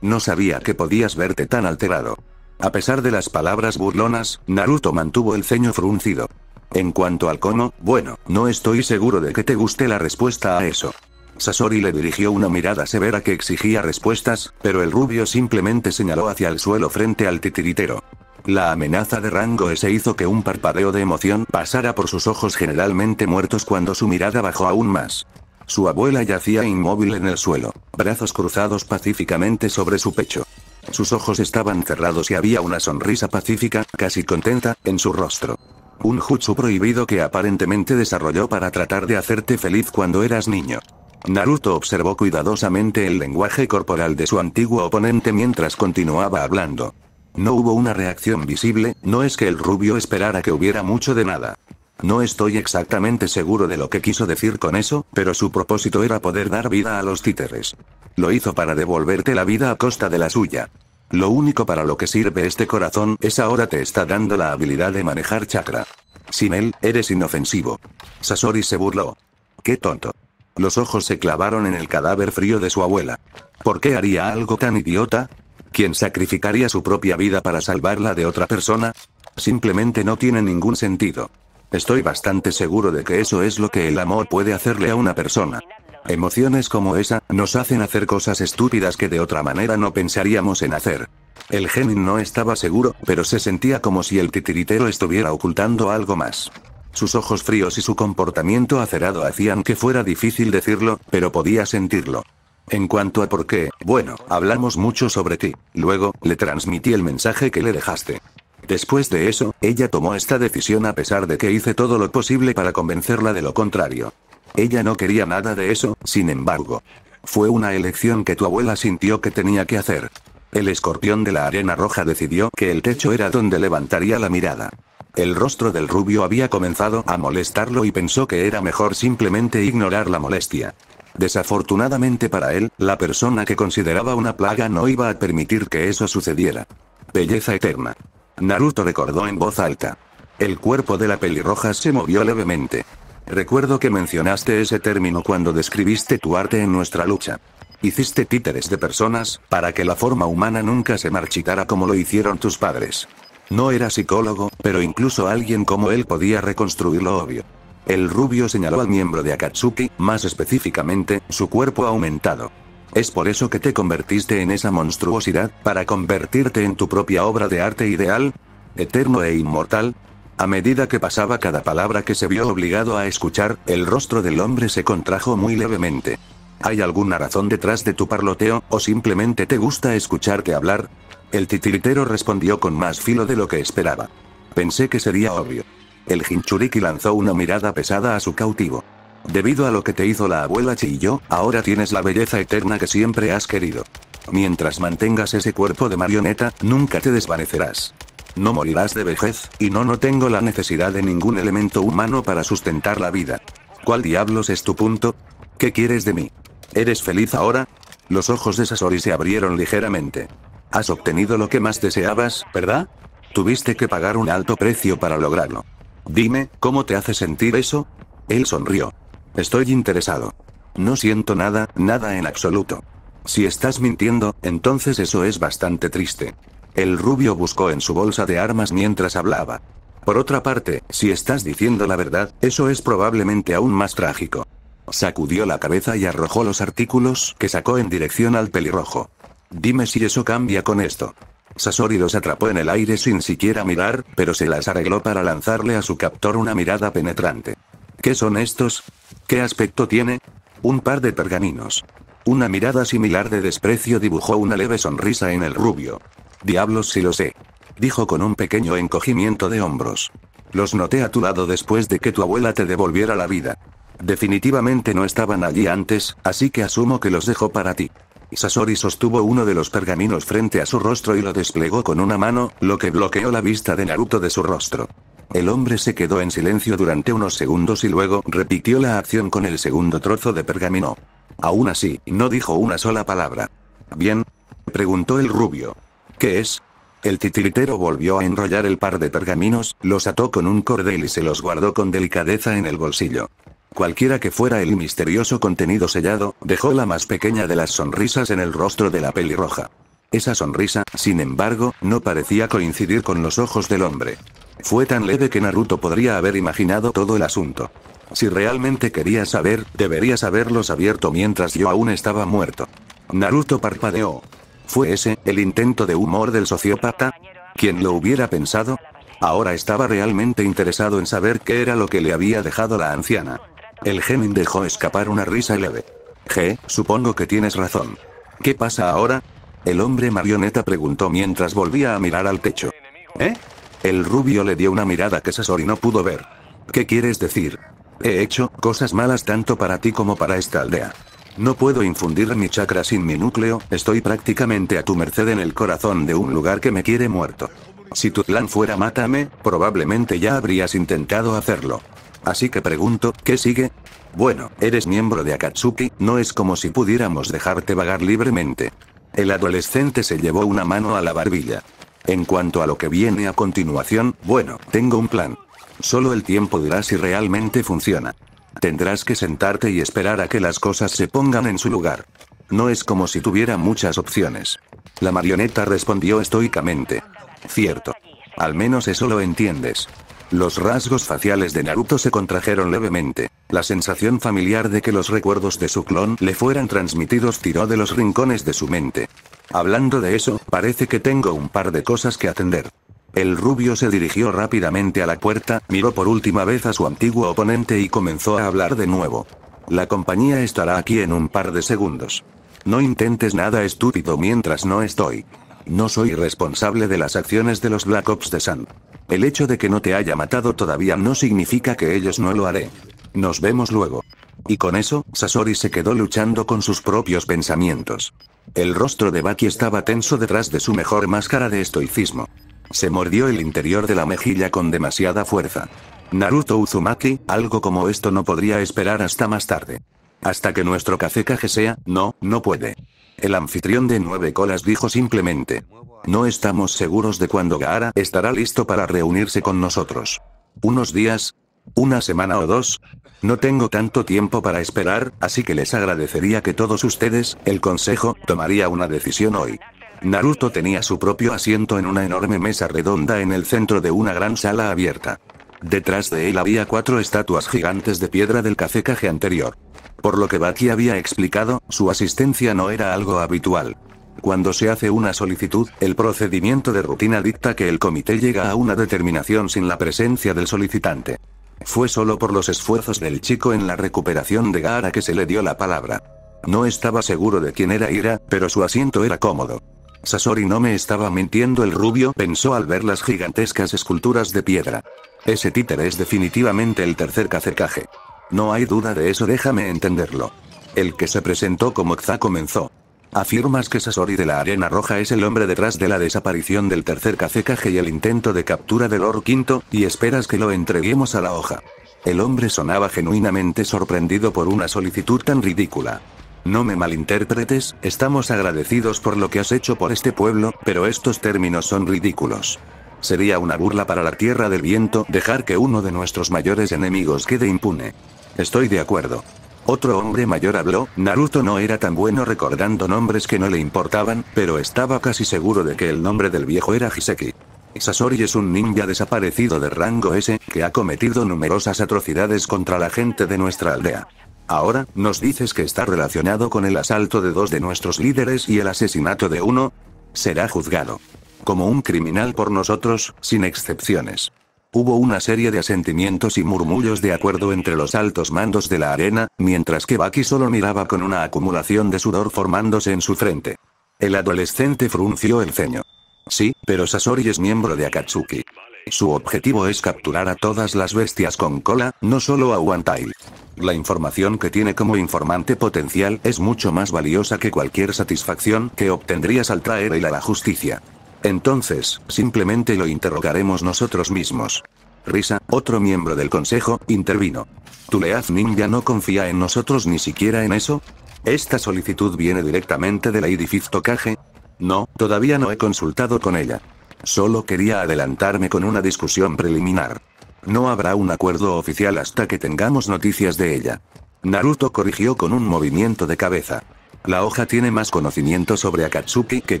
No sabía que podías verte tan alterado. A pesar de las palabras burlonas, Naruto mantuvo el ceño fruncido. En cuanto al cono, bueno, no estoy seguro de que te guste la respuesta a eso. Sasori le dirigió una mirada severa que exigía respuestas, pero el rubio simplemente señaló hacia el suelo frente al titiritero. La amenaza de rango ese hizo que un parpadeo de emoción pasara por sus ojos generalmente muertos cuando su mirada bajó aún más. Su abuela yacía inmóvil en el suelo, brazos cruzados pacíficamente sobre su pecho. Sus ojos estaban cerrados y había una sonrisa pacífica, casi contenta, en su rostro. Un jutsu prohibido que aparentemente desarrolló para tratar de hacerte feliz cuando eras niño. Naruto observó cuidadosamente el lenguaje corporal de su antiguo oponente mientras continuaba hablando. No hubo una reacción visible, no es que el rubio esperara que hubiera mucho de nada. No estoy exactamente seguro de lo que quiso decir con eso, pero su propósito era poder dar vida a los títeres. Lo hizo para devolverte la vida a costa de la suya. Lo único para lo que sirve este corazón es ahora te está dando la habilidad de manejar chakra. Sin él, eres inofensivo. Sasori se burló. Qué tonto. Los ojos se clavaron en el cadáver frío de su abuela. ¿Por qué haría algo tan idiota? ¿Quién sacrificaría su propia vida para salvarla de otra persona? Simplemente no tiene ningún sentido. Estoy bastante seguro de que eso es lo que el amor puede hacerle a una persona. Emociones como esa nos hacen hacer cosas estúpidas que de otra manera no pensaríamos en hacer. El Genin no estaba seguro, pero se sentía como si el titiritero estuviera ocultando algo más. Sus ojos fríos y su comportamiento acerado hacían que fuera difícil decirlo, pero podía sentirlo. En cuanto a por qué, bueno, hablamos mucho sobre ti. Luego, le transmití el mensaje que le dejaste. Después de eso, ella tomó esta decisión a pesar de que hice todo lo posible para convencerla de lo contrario. Ella no quería nada de eso, sin embargo. Fue una elección que tu abuela sintió que tenía que hacer. El escorpión de la arena roja decidió que el techo era donde levantaría la mirada. El rostro del rubio había comenzado a molestarlo y pensó que era mejor simplemente ignorar la molestia. Desafortunadamente para él, la persona que consideraba una plaga no iba a permitir que eso sucediera. Belleza eterna. Naruto recordó en voz alta. El cuerpo de la pelirroja se movió levemente. Recuerdo que mencionaste ese término cuando describiste tu arte en nuestra lucha. Hiciste títeres de personas, para que la forma humana nunca se marchitara como lo hicieron tus padres. No era psicólogo, pero incluso alguien como él podía reconstruir lo obvio. El rubio señaló al miembro de Akatsuki, más específicamente, su cuerpo aumentado. Es por eso que te convertiste en esa monstruosidad, para convertirte en tu propia obra de arte ideal, eterno e inmortal. A medida que pasaba cada palabra que se vio obligado a escuchar, el rostro del hombre se contrajo muy levemente. ¿Hay alguna razón detrás de tu parloteo, o simplemente te gusta escucharte hablar? El titiritero respondió con más filo de lo que esperaba. Pensé que sería obvio. El Jinchuriki lanzó una mirada pesada a su cautivo. Debido a lo que te hizo la abuela Chiyo, ahora tienes la belleza eterna que siempre has querido. Mientras mantengas ese cuerpo de marioneta, nunca te desvanecerás. No morirás de vejez, y no no tengo la necesidad de ningún elemento humano para sustentar la vida. ¿Cuál diablos es tu punto? ¿Qué quieres de mí? ¿Eres feliz ahora? Los ojos de Sasori se abrieron ligeramente. Has obtenido lo que más deseabas, ¿verdad? Tuviste que pagar un alto precio para lograrlo. Dime, ¿cómo te hace sentir eso? Él sonrió. Estoy interesado. No siento nada, nada en absoluto. Si estás mintiendo, entonces eso es bastante triste. El rubio buscó en su bolsa de armas mientras hablaba. Por otra parte, si estás diciendo la verdad, eso es probablemente aún más trágico. Sacudió la cabeza y arrojó los artículos que sacó en dirección al pelirrojo. Dime si eso cambia con esto. Sasori los atrapó en el aire sin siquiera mirar, pero se las arregló para lanzarle a su captor una mirada penetrante. ¿Qué son estos? ¿Qué aspecto tiene? Un par de pergaminos. Una mirada similar de desprecio dibujó una leve sonrisa en el rubio. Diablos si lo sé. Dijo con un pequeño encogimiento de hombros. Los noté a tu lado después de que tu abuela te devolviera la vida. Definitivamente no estaban allí antes, así que asumo que los dejó para ti. Sasori sostuvo uno de los pergaminos frente a su rostro y lo desplegó con una mano, lo que bloqueó la vista de Naruto de su rostro. El hombre se quedó en silencio durante unos segundos y luego repitió la acción con el segundo trozo de pergamino. Aún así, no dijo una sola palabra. Bien. Preguntó el rubio. ¿Qué es? El titiritero volvió a enrollar el par de pergaminos, los ató con un cordel y se los guardó con delicadeza en el bolsillo. Cualquiera que fuera el misterioso contenido sellado, dejó la más pequeña de las sonrisas en el rostro de la pelirroja. Esa sonrisa, sin embargo, no parecía coincidir con los ojos del hombre. Fue tan leve que Naruto podría haber imaginado todo el asunto. Si realmente quería saber, deberías haberlos abierto mientras yo aún estaba muerto. Naruto parpadeó. ¿Fue ese, el intento de humor del sociópata? ¿Quién lo hubiera pensado? Ahora estaba realmente interesado en saber qué era lo que le había dejado la anciana. El genin dejó escapar una risa leve. G, supongo que tienes razón. ¿Qué pasa ahora? El hombre marioneta preguntó mientras volvía a mirar al techo. ¿Eh? El rubio le dio una mirada que Sasori no pudo ver. ¿Qué quieres decir? He hecho cosas malas tanto para ti como para esta aldea. No puedo infundir mi chakra sin mi núcleo, estoy prácticamente a tu merced en el corazón de un lugar que me quiere muerto. Si tu plan fuera mátame, probablemente ya habrías intentado hacerlo así que pregunto, ¿qué sigue? Bueno, eres miembro de Akatsuki, no es como si pudiéramos dejarte vagar libremente. El adolescente se llevó una mano a la barbilla. En cuanto a lo que viene a continuación, bueno, tengo un plan. Solo el tiempo dirá si realmente funciona. Tendrás que sentarte y esperar a que las cosas se pongan en su lugar. No es como si tuviera muchas opciones. La marioneta respondió estoicamente. Cierto. Al menos eso lo entiendes. Los rasgos faciales de Naruto se contrajeron levemente. La sensación familiar de que los recuerdos de su clon le fueran transmitidos tiró de los rincones de su mente. Hablando de eso, parece que tengo un par de cosas que atender. El rubio se dirigió rápidamente a la puerta, miró por última vez a su antiguo oponente y comenzó a hablar de nuevo. La compañía estará aquí en un par de segundos. No intentes nada estúpido mientras no estoy. No soy responsable de las acciones de los Black Ops de Sand. El hecho de que no te haya matado todavía no significa que ellos no lo haré. Nos vemos luego. Y con eso, Sasori se quedó luchando con sus propios pensamientos. El rostro de Baki estaba tenso detrás de su mejor máscara de estoicismo. Se mordió el interior de la mejilla con demasiada fuerza. Naruto Uzumaki, algo como esto no podría esperar hasta más tarde. Hasta que nuestro Kazekage sea, no, no puede. El anfitrión de nueve colas dijo simplemente. No estamos seguros de cuándo Gaara estará listo para reunirse con nosotros. Unos días, ¿Una semana o dos? No tengo tanto tiempo para esperar, así que les agradecería que todos ustedes, el consejo, tomaría una decisión hoy. Naruto tenía su propio asiento en una enorme mesa redonda en el centro de una gran sala abierta. Detrás de él había cuatro estatuas gigantes de piedra del cacecaje anterior. Por lo que Baki había explicado, su asistencia no era algo habitual. Cuando se hace una solicitud, el procedimiento de rutina dicta que el comité llega a una determinación sin la presencia del solicitante. Fue solo por los esfuerzos del chico en la recuperación de Gara que se le dio la palabra. No estaba seguro de quién era Ira, pero su asiento era cómodo. Sasori no me estaba mintiendo el rubio pensó al ver las gigantescas esculturas de piedra. Ese títere es definitivamente el tercer cacercaje. No hay duda de eso déjame entenderlo. El que se presentó como Xa comenzó. Afirmas que Sasori de la Arena Roja es el hombre detrás de la desaparición del tercer cacekaje y el intento de captura del Orquinto Quinto, y esperas que lo entreguemos a la hoja. El hombre sonaba genuinamente sorprendido por una solicitud tan ridícula. No me malinterpretes, estamos agradecidos por lo que has hecho por este pueblo, pero estos términos son ridículos. Sería una burla para la Tierra del Viento dejar que uno de nuestros mayores enemigos quede impune. Estoy de acuerdo. Otro hombre mayor habló, Naruto no era tan bueno recordando nombres que no le importaban, pero estaba casi seguro de que el nombre del viejo era Hiseki. Sasori es un ninja desaparecido de rango S, que ha cometido numerosas atrocidades contra la gente de nuestra aldea. Ahora, ¿nos dices que está relacionado con el asalto de dos de nuestros líderes y el asesinato de uno? Será juzgado. Como un criminal por nosotros, sin excepciones. Hubo una serie de asentimientos y murmullos de acuerdo entre los altos mandos de la arena, mientras que Baki solo miraba con una acumulación de sudor formándose en su frente. El adolescente frunció el ceño. Sí, pero Sasori es miembro de Akatsuki. Su objetivo es capturar a todas las bestias con cola, no solo a Wantail. La información que tiene como informante potencial es mucho más valiosa que cualquier satisfacción que obtendrías al traer él a la justicia. Entonces, simplemente lo interrogaremos nosotros mismos. Risa, otro miembro del consejo, intervino. Tuleaz Ninja no confía en nosotros ni siquiera en eso. ¿Esta solicitud viene directamente de la edifice Tokage? No, todavía no he consultado con ella. Solo quería adelantarme con una discusión preliminar. No habrá un acuerdo oficial hasta que tengamos noticias de ella. Naruto corrigió con un movimiento de cabeza. La hoja tiene más conocimiento sobre Akatsuki que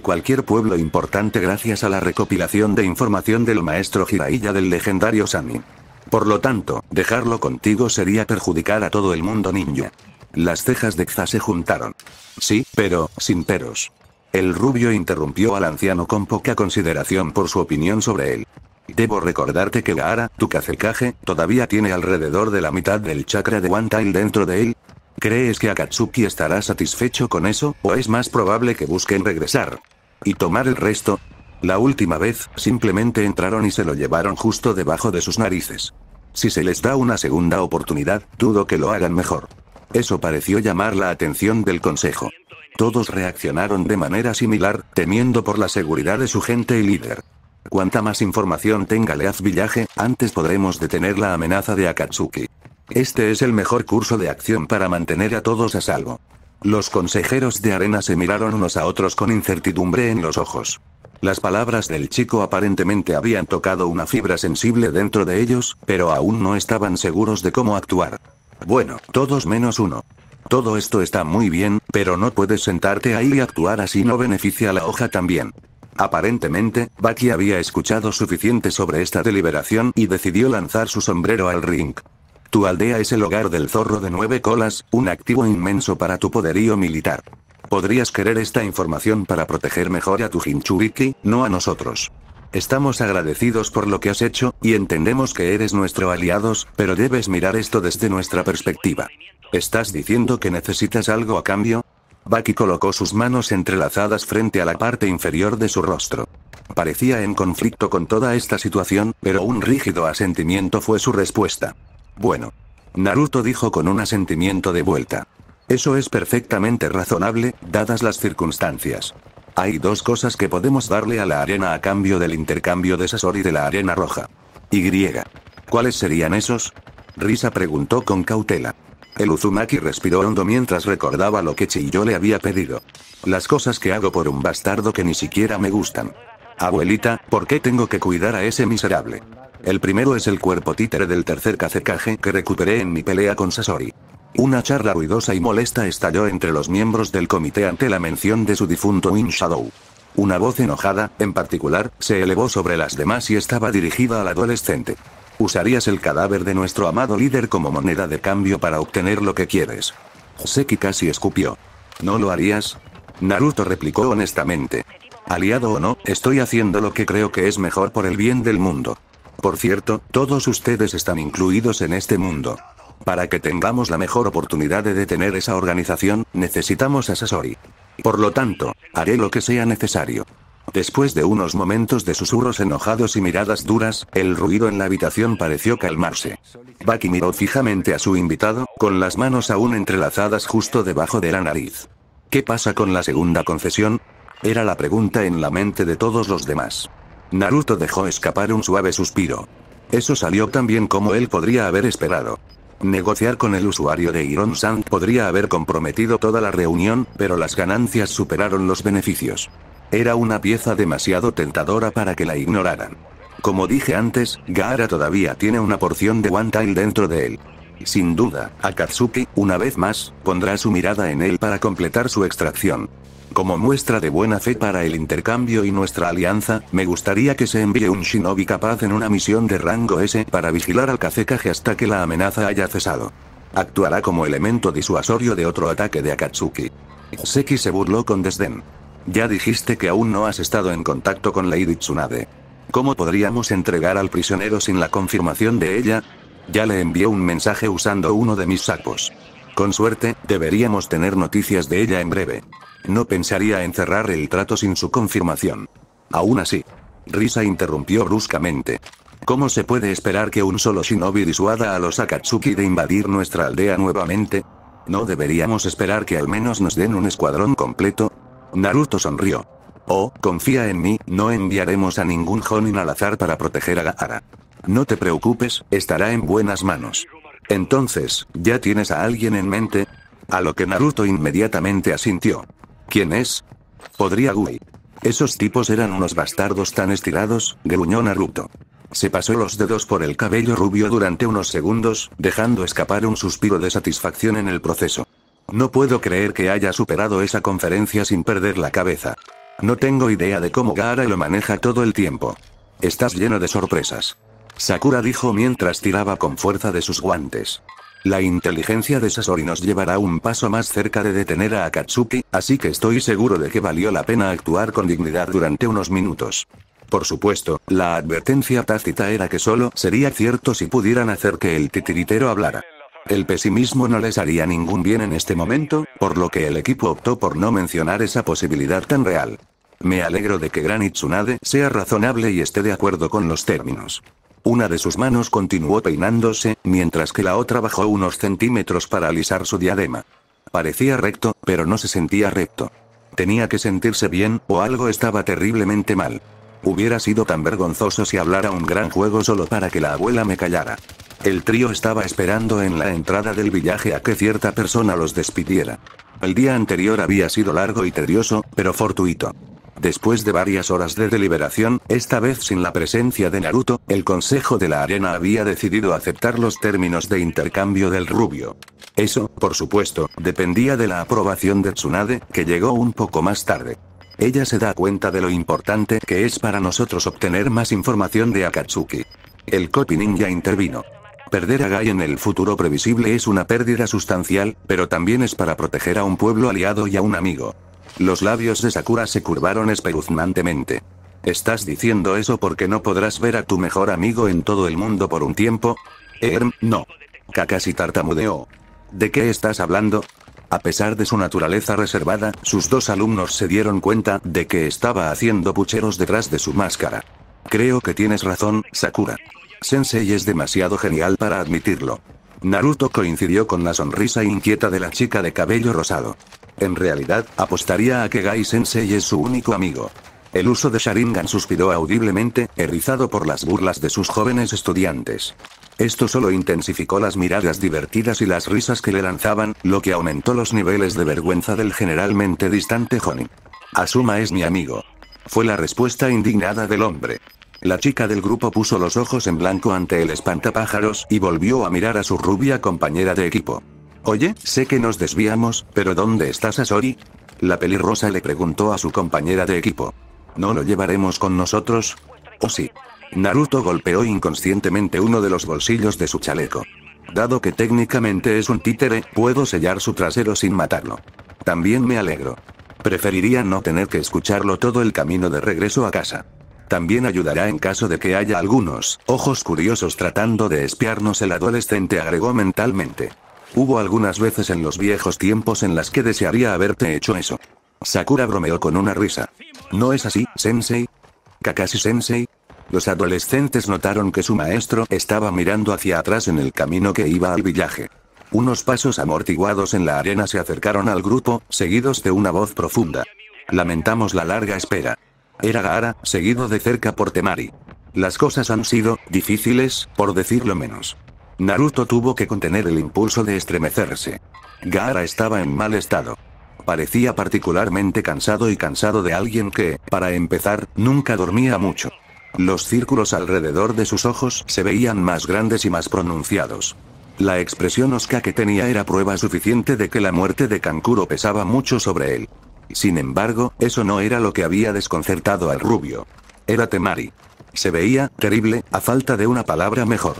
cualquier pueblo importante gracias a la recopilación de información del maestro Jiraiya del legendario Sami. Por lo tanto, dejarlo contigo sería perjudicar a todo el mundo ninja. Las cejas de Xa se juntaron. Sí, pero, sin peros. El rubio interrumpió al anciano con poca consideración por su opinión sobre él. Debo recordarte que Gaara, tu cacekaje, todavía tiene alrededor de la mitad del chakra de One dentro de él, ¿Crees que Akatsuki estará satisfecho con eso, o es más probable que busquen regresar? ¿Y tomar el resto? La última vez, simplemente entraron y se lo llevaron justo debajo de sus narices. Si se les da una segunda oportunidad, dudo que lo hagan mejor. Eso pareció llamar la atención del consejo. Todos reaccionaron de manera similar, temiendo por la seguridad de su gente y líder. Cuanta más información tenga Leaz Villaje, antes podremos detener la amenaza de Akatsuki. Este es el mejor curso de acción para mantener a todos a salvo. Los consejeros de arena se miraron unos a otros con incertidumbre en los ojos. Las palabras del chico aparentemente habían tocado una fibra sensible dentro de ellos, pero aún no estaban seguros de cómo actuar. Bueno, todos menos uno. Todo esto está muy bien, pero no puedes sentarte ahí y actuar así no beneficia a la hoja también. Aparentemente, Baki había escuchado suficiente sobre esta deliberación y decidió lanzar su sombrero al ring. Tu aldea es el hogar del zorro de nueve colas, un activo inmenso para tu poderío militar. Podrías querer esta información para proteger mejor a tu Hinchuriki, no a nosotros. Estamos agradecidos por lo que has hecho, y entendemos que eres nuestro aliado, pero debes mirar esto desde nuestra perspectiva. ¿Estás diciendo que necesitas algo a cambio? Baki colocó sus manos entrelazadas frente a la parte inferior de su rostro. Parecía en conflicto con toda esta situación, pero un rígido asentimiento fue su respuesta. Bueno. Naruto dijo con un asentimiento de vuelta. Eso es perfectamente razonable, dadas las circunstancias. Hay dos cosas que podemos darle a la arena a cambio del intercambio de Sasori de la arena roja. Y. ¿Cuáles serían esos? Risa preguntó con cautela. El Uzumaki respiró hondo mientras recordaba lo que Chiyo le había pedido. Las cosas que hago por un bastardo que ni siquiera me gustan. Abuelita, ¿por qué tengo que cuidar a ese miserable? El primero es el cuerpo títere del tercer cacecaje que recuperé en mi pelea con Sasori. Una charla ruidosa y molesta estalló entre los miembros del comité ante la mención de su difunto Wind Shadow. Una voz enojada, en particular, se elevó sobre las demás y estaba dirigida al adolescente. Usarías el cadáver de nuestro amado líder como moneda de cambio para obtener lo que quieres. Seki casi escupió. ¿No lo harías? Naruto replicó honestamente. Aliado o no, estoy haciendo lo que creo que es mejor por el bien del mundo. Por cierto, todos ustedes están incluidos en este mundo. Para que tengamos la mejor oportunidad de detener esa organización, necesitamos a Sasori. Por lo tanto, haré lo que sea necesario. Después de unos momentos de susurros enojados y miradas duras, el ruido en la habitación pareció calmarse. Baki miró fijamente a su invitado, con las manos aún entrelazadas justo debajo de la nariz. ¿Qué pasa con la segunda concesión? Era la pregunta en la mente de todos los demás. Naruto dejó escapar un suave suspiro. Eso salió tan bien como él podría haber esperado. Negociar con el usuario de Iron Sand podría haber comprometido toda la reunión, pero las ganancias superaron los beneficios. Era una pieza demasiado tentadora para que la ignoraran. Como dije antes, Gaara todavía tiene una porción de One dentro de él. Sin duda, Akatsuki, una vez más, pondrá su mirada en él para completar su extracción. Como muestra de buena fe para el intercambio y nuestra alianza, me gustaría que se envíe un shinobi capaz en una misión de rango S para vigilar al Kazekage hasta que la amenaza haya cesado. Actuará como elemento disuasorio de otro ataque de Akatsuki. Seki se burló con desdén. Ya dijiste que aún no has estado en contacto con Lady Tsunade. ¿Cómo podríamos entregar al prisionero sin la confirmación de ella? Ya le envié un mensaje usando uno de mis sapos. Con suerte, deberíamos tener noticias de ella en breve. No pensaría en cerrar el trato sin su confirmación. Aún así. Risa interrumpió bruscamente. ¿Cómo se puede esperar que un solo shinobi disuada a los Akatsuki de invadir nuestra aldea nuevamente? ¿No deberíamos esperar que al menos nos den un escuadrón completo? Naruto sonrió. Oh, confía en mí, no enviaremos a ningún Honin al azar para proteger a Gaara. No te preocupes, estará en buenas manos. Entonces, ¿ya tienes a alguien en mente? A lo que Naruto inmediatamente asintió. ¿Quién es? Podría Gui. Esos tipos eran unos bastardos tan estirados, gruñó Naruto. Se pasó los dedos por el cabello rubio durante unos segundos, dejando escapar un suspiro de satisfacción en el proceso. No puedo creer que haya superado esa conferencia sin perder la cabeza. No tengo idea de cómo Gaara lo maneja todo el tiempo. Estás lleno de sorpresas. Sakura dijo mientras tiraba con fuerza de sus guantes. La inteligencia de Sasori nos llevará un paso más cerca de detener a Akatsuki, así que estoy seguro de que valió la pena actuar con dignidad durante unos minutos. Por supuesto, la advertencia tácita era que solo sería cierto si pudieran hacer que el titiritero hablara. El pesimismo no les haría ningún bien en este momento, por lo que el equipo optó por no mencionar esa posibilidad tan real. Me alegro de que Gran Tsunade sea razonable y esté de acuerdo con los términos. Una de sus manos continuó peinándose, mientras que la otra bajó unos centímetros para alisar su diadema. Parecía recto, pero no se sentía recto. Tenía que sentirse bien, o algo estaba terriblemente mal. Hubiera sido tan vergonzoso si hablara un gran juego solo para que la abuela me callara. El trío estaba esperando en la entrada del villaje a que cierta persona los despidiera. El día anterior había sido largo y tedioso, pero fortuito. Después de varias horas de deliberación, esta vez sin la presencia de Naruto, el Consejo de la Arena había decidido aceptar los términos de intercambio del rubio. Eso, por supuesto, dependía de la aprobación de Tsunade, que llegó un poco más tarde. Ella se da cuenta de lo importante que es para nosotros obtener más información de Akatsuki. El Copy Ninja intervino. Perder a Gai en el futuro previsible es una pérdida sustancial, pero también es para proteger a un pueblo aliado y a un amigo. Los labios de Sakura se curvaron espeluznantemente. ¿Estás diciendo eso porque no podrás ver a tu mejor amigo en todo el mundo por un tiempo? Erm, no. Kakashi tartamudeó. ¿De qué estás hablando? A pesar de su naturaleza reservada, sus dos alumnos se dieron cuenta de que estaba haciendo pucheros detrás de su máscara. Creo que tienes razón, Sakura. Sensei es demasiado genial para admitirlo. Naruto coincidió con la sonrisa inquieta de la chica de cabello rosado. En realidad, apostaría a que Gai-sensei es su único amigo. El uso de Sharingan suspiró audiblemente, erizado por las burlas de sus jóvenes estudiantes. Esto solo intensificó las miradas divertidas y las risas que le lanzaban, lo que aumentó los niveles de vergüenza del generalmente distante Honey. Asuma es mi amigo. Fue la respuesta indignada del hombre. La chica del grupo puso los ojos en blanco ante el espantapájaros y volvió a mirar a su rubia compañera de equipo. Oye, sé que nos desviamos, pero ¿dónde está Sasori? La pelirrosa le preguntó a su compañera de equipo. ¿No lo llevaremos con nosotros? ¿O oh, sí? Naruto golpeó inconscientemente uno de los bolsillos de su chaleco. Dado que técnicamente es un títere, puedo sellar su trasero sin matarlo. También me alegro. Preferiría no tener que escucharlo todo el camino de regreso a casa. También ayudará en caso de que haya algunos ojos curiosos tratando de espiarnos el adolescente agregó mentalmente. Hubo algunas veces en los viejos tiempos en las que desearía haberte hecho eso. Sakura bromeó con una risa. ¿No es así, Sensei? Kakashi Sensei. Los adolescentes notaron que su maestro estaba mirando hacia atrás en el camino que iba al villaje. Unos pasos amortiguados en la arena se acercaron al grupo, seguidos de una voz profunda. Lamentamos la larga espera. Era Gaara, seguido de cerca por Temari. Las cosas han sido difíciles, por decirlo menos. Naruto tuvo que contener el impulso de estremecerse. Gaara estaba en mal estado. Parecía particularmente cansado y cansado de alguien que, para empezar, nunca dormía mucho. Los círculos alrededor de sus ojos se veían más grandes y más pronunciados. La expresión osca que tenía era prueba suficiente de que la muerte de Kankuro pesaba mucho sobre él. Sin embargo, eso no era lo que había desconcertado al rubio. Era Temari. Se veía, terrible, a falta de una palabra mejor.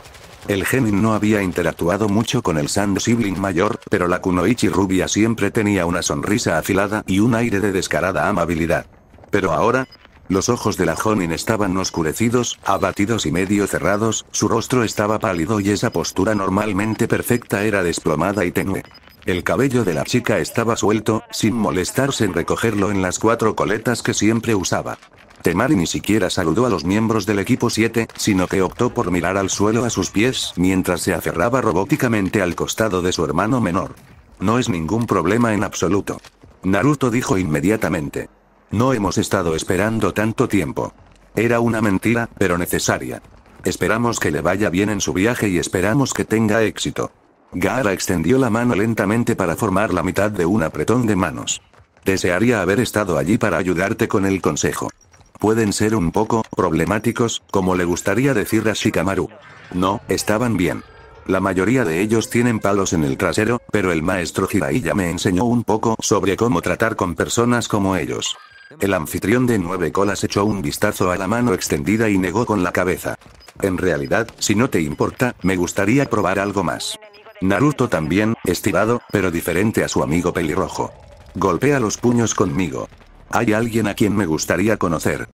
El genin no había interactuado mucho con el Sand Sibling mayor, pero la Kunoichi rubia siempre tenía una sonrisa afilada y un aire de descarada amabilidad. Pero ahora, los ojos de la Jonin estaban oscurecidos, abatidos y medio cerrados, su rostro estaba pálido y esa postura normalmente perfecta era desplomada y tenue. El cabello de la chica estaba suelto, sin molestarse en recogerlo en las cuatro coletas que siempre usaba. Temari ni siquiera saludó a los miembros del equipo 7, sino que optó por mirar al suelo a sus pies mientras se aferraba robóticamente al costado de su hermano menor. No es ningún problema en absoluto. Naruto dijo inmediatamente. No hemos estado esperando tanto tiempo. Era una mentira, pero necesaria. Esperamos que le vaya bien en su viaje y esperamos que tenga éxito. Gaara extendió la mano lentamente para formar la mitad de un apretón de manos. Desearía haber estado allí para ayudarte con el consejo pueden ser un poco problemáticos, como le gustaría decir a Shikamaru. No, estaban bien. La mayoría de ellos tienen palos en el trasero, pero el maestro Hiraiya me enseñó un poco sobre cómo tratar con personas como ellos. El anfitrión de nueve colas echó un vistazo a la mano extendida y negó con la cabeza. En realidad, si no te importa, me gustaría probar algo más. Naruto también, estirado, pero diferente a su amigo pelirrojo. Golpea los puños conmigo. Hay alguien a quien me gustaría conocer.